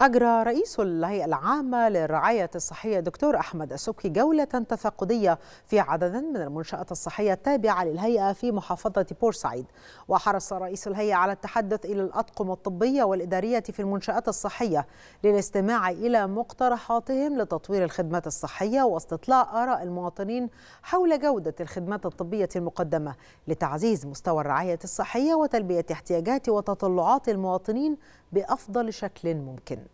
أجرى رئيس الهيئة العامة للرعاية الصحية دكتور أحمد السبكي جولة تفقدية في عدد من المنشآت الصحية التابعة للهيئة في محافظة بورسعيد وحرص رئيس الهيئة على التحدث إلى الأطقم الطبية والإدارية في المنشآت الصحية للاستماع إلى مقترحاتهم لتطوير الخدمات الصحية واستطلاع آراء المواطنين حول جودة الخدمات الطبية المقدمة لتعزيز مستوى الرعاية الصحية وتلبية احتياجات وتطلعات المواطنين بافضل شكل ممكن